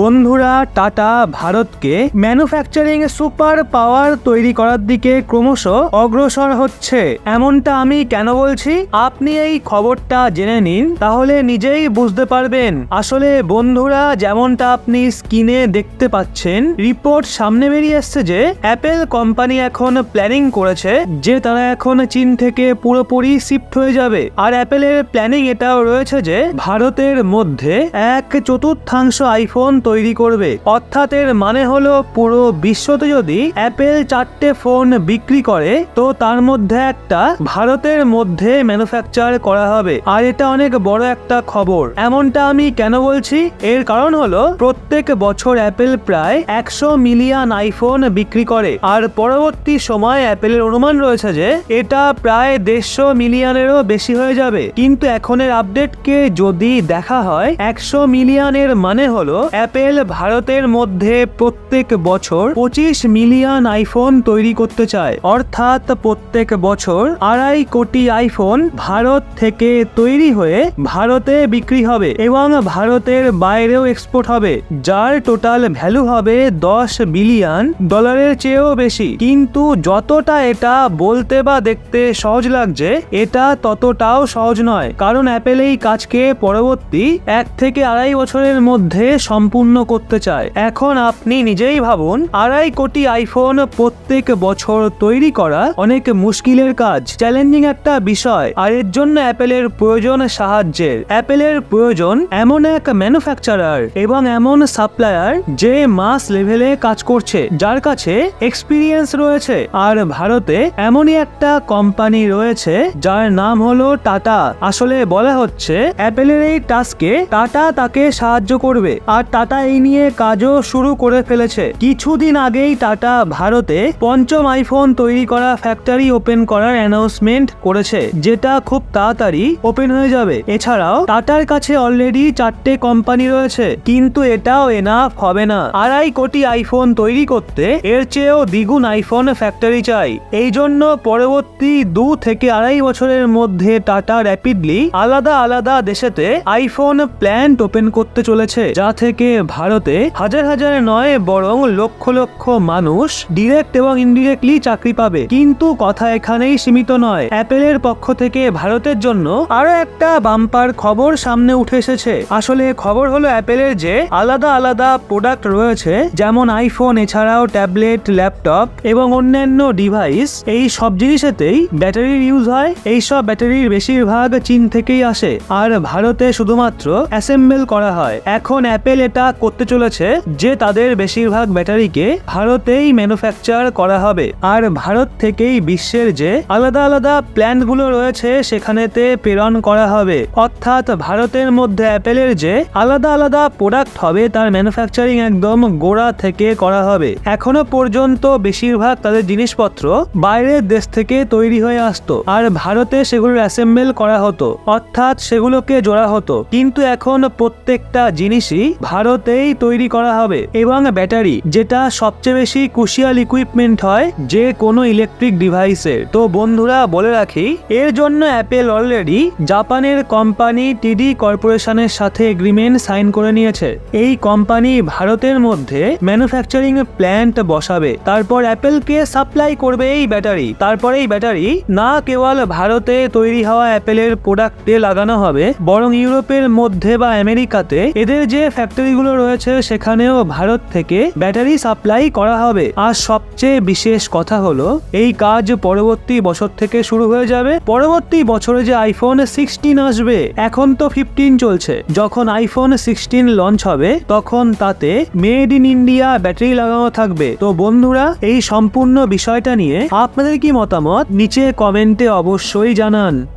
বন্ধুরা টাটা ভারতকে manufacturing super power তৈরি করার দিকে ক্রমশ অগ্রসর হচ্ছে এমনটা আমি কেন বলছি আপনি এই খবরটা জেনে নিন তাহলে নিজেই বুঝতে পারবেন আসলে বন্ধুরা যেমনটা আপনি স্ক্রিনে দেখতে পাচ্ছেন রিপোর্ট সামনে বেরিয়ে এসছে যে অ্যাপেল কোম্পানি এখন প্ল্যানিং করেছে যে তারা এখন চীন থেকে পুরোপুরি শিফট হয়ে যাবে আর অ্যাপেলের প্ল্যানিং এটাও রয়েছে যে ভারতের মধ্যে এক চতুর্থাংশ আইফোন ফোন তৈরি করবে অর্থাৎ এর মানে হলো পুরো বিশ্বতে যদি অ্যাপেল চারটে ফোন বিক্রি করে তো তার মধ্যে একটা ভারতের মধ্যে ম্যানুফ্যাকচার করা হবে আর এটা অনেক বড় একটা খবর এমনটা আমি কেন বলছি এর কারণ হলো প্রত্যেক বছর অ্যাপেল প্রায় একশো মিলিয়ন আইফোন বিক্রি করে আর পরবর্তী সময় অ্যাপেলের অনুমান রয়েছে যে এটা প্রায় দেড়শো মিলিয়নেরও বেশি হয়ে যাবে কিন্তু এখনের আপডেটকে যদি দেখা হয় একশো মিলিয়নের মানে হলো অ্যাপেল ভারতের মধ্যে প্রত্যেক বছর পঁচিশ মিলিয়ন আইফোন তৈরি করতে চায় অর্থাৎ প্রত্যেক বছর আড়াই কোটি আইফোন ভারত থেকে তৈরি হয়ে ভারতে বিক্রি হবে এবং ভারতের বাইরেও এক্সপোর্ট হবে যার টোটাল ভ্যালু হবে দশ বিলিয়ন ডলারের চেয়েও বেশি কিন্তু যতটা এটা বলতে বা দেখতে সহজ লাগছে এটা ততটাও সহজ নয় কারণ অ্যাপেল এই কাজকে পরবর্তী এক থেকে আড়াই বছরের মধ্যে সম্ভব সম্পূর্ণ করতে চায় এখন আপনি নিজেই ভাবুন আড়াই কোটি আইফোন প্রত্যেক বছর তৈরি করা অনেক মুশকিলের কাজ চ্যালেঞ্জিং একটা বিষয় আর এর জন্য অ্যাপেলের প্রয়োজন সাহায্যের অ্যাপেলের প্রয়োজন এমন এক ম্যানুফ্যাকচারার এবং এমন সাপ্লায়ার যে মাস লেভেলে কাজ করছে যার কাছে এক্সপিরিয়েন্স রয়েছে আর ভারতে এমনই একটা কোম্পানি রয়েছে যার নাম হলো টাটা আসলে বলা হচ্ছে অ্যাপেলের এই টাস্কে টাটা তাকে সাহায্য করবে আর টাটা এই নিয়ে কাজও শুরু করে ফেলেছে কিছুদিন আগেই টাটা ভারতে পঞ্চম আইফোন তৈরি করা ফ্যাক্টরি ওপেন করার অ্যানাউন্সমেন্ট করেছে যেটা খুব তাড়াতাড়ি ওপেন হয়ে যাবে এছাড়াও টাটার কাছে অলরেডি চারটে কোম্পানি রয়েছে কিন্তু এটাও এনাফ হবে না আড়াই কোটি আইফোন তৈরি করতে এর চেয়েও দ্বিগুণ আইফোন ফ্যাক্টরি চাই এই জন্য পরবর্তী দু থেকে আড়াই বছরের মধ্যে টাটা র্যাপিডলি আলাদা আলাদা দেশেতে আইফোন প্ল্যান্ট ওপেন করতে চলেছে যা থেকে নিয়ে ভারতে হাজার হাজার নয় বরং লক্ষ লক্ষ মানুষ ডিরেক্ট এবং ইনডিরেক্টলি চাকরি পাবে কিন্তু কথা এখানেই সীমিত নয় অ্যাপেলের পক্ষ থেকে ভারতের জন্য আরো একটা বাম্পার খবর সামনে উঠে এসেছে আসলে খবর হলো অ্যাপেলের যে আলাদা আলাদা প্রোডাক্ট রয়েছে যেমন আইফোন এছাড়াও ট্যাবলেট ল্যাপটপ এবং অন্যান্য ডিভাইস এই সব জিনিসেতেই ব্যাটারির ইউজ হয় এই সব ব্যাটারির বেশিরভাগ চীন থেকেই আসে আর ভারতে শুধুমাত্র অ্যাসেম্বল করা হয় এখন অ্যাপেল এটা তা করতে চলেছে যে তাদের বেশিরভাগ ব্যাটারিকে ভারতেই ম্যানুফ্যাকচার করা হবে আর ভারত থেকেই বিশ্বের যে আলাদা আলাদা প্ল্যান্ট গুলো রয়েছে সেখানেতে প্রেরণ করা হবে অর্থাৎ ভারতের মধ্যে অ্যাপেলের যে আলাদা আলাদা প্রোডাক্ট হবে তার ম্যানুফ্যাকচারিং একদম গোড়া থেকে করা হবে এখনো পর্যন্ত বেশিরভাগ তাদের জিনিসপত্র বাইরের দেশ থেকে তৈরি হয়ে আসতো আর ভারতে সেগুলোর অ্যাসেম্বল করা হতো অর্থাৎ সেগুলোকে জোড়া হতো কিন্তু এখন প্রত্যেকটা জিনিসই ভারত ভারতেই তৈরি করা হবে এবং ব্যাটারি যেটা সবচেয়ে বেশি কুশিয়াল ইকুইপমেন্ট হয় যে কোনো ইলেকট্রিক ডিভাইসের তো বন্ধুরা বলে রাখি এর জন্য অ্যাপেল অলরেডি জাপানের কোম্পানি টিডি কর্পোরেশনের সাথে এগ্রিমেন্ট সাইন করে নিয়েছে এই কোম্পানি ভারতের মধ্যে ম্যানুফ্যাকচারিং প্ল্যান্ট বসাবে তারপর অ্যাপেলকে সাপ্লাই করবে এই ব্যাটারি তারপর এই ব্যাটারি না কেবল ভারতে তৈরি হওয়া অ্যাপেলের প্রোডাক্টে লাগানো হবে বরং ইউরোপের মধ্যে বা আমেরিকাতে এদের যে ফ্যাক্টরি দেশগুলো রয়েছে সেখানেও ভারত থেকে ব্যাটারি সাপ্লাই করা হবে আর সবচেয়ে বিশেষ কথা হলো এই কাজ পরবর্তী বছর থেকে শুরু হয়ে যাবে পরবর্তী বছরে যে আইফোন সিক্সটিন আসবে এখন তো ফিফটিন চলছে যখন আইফোন সিক্সটিন লঞ্চ হবে তখন তাতে মেড ইন ইন্ডিয়া ব্যাটারি লাগানো থাকবে তো বন্ধুরা এই সম্পূর্ণ বিষয়টা নিয়ে আপনাদের কি মতামত নিচে কমেন্টে অবশ্যই জানান